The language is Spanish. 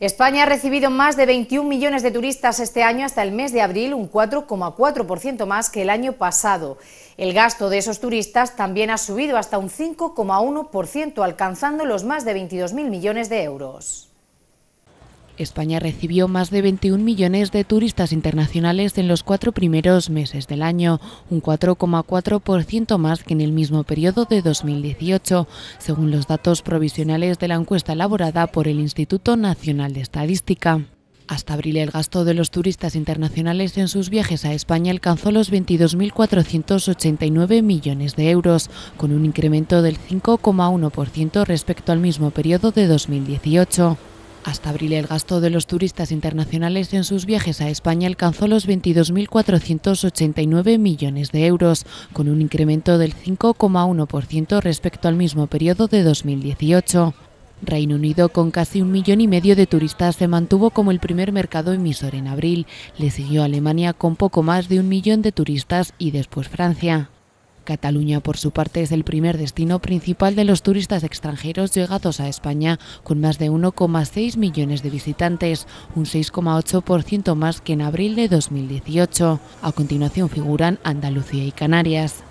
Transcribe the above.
España ha recibido más de 21 millones de turistas este año hasta el mes de abril, un 4,4% más que el año pasado. El gasto de esos turistas también ha subido hasta un 5,1%, alcanzando los más de 22.000 millones de euros. España recibió más de 21 millones de turistas internacionales en los cuatro primeros meses del año, un 4,4% más que en el mismo periodo de 2018, según los datos provisionales de la encuesta elaborada por el Instituto Nacional de Estadística. Hasta abril el gasto de los turistas internacionales en sus viajes a España alcanzó los 22.489 millones de euros, con un incremento del 5,1% respecto al mismo periodo de 2018. Hasta abril el gasto de los turistas internacionales en sus viajes a España alcanzó los 22.489 millones de euros, con un incremento del 5,1% respecto al mismo periodo de 2018. Reino Unido, con casi un millón y medio de turistas, se mantuvo como el primer mercado emisor en abril. Le siguió Alemania con poco más de un millón de turistas y después Francia. Cataluña, por su parte, es el primer destino principal de los turistas extranjeros llegados a España, con más de 1,6 millones de visitantes, un 6,8% más que en abril de 2018. A continuación figuran Andalucía y Canarias.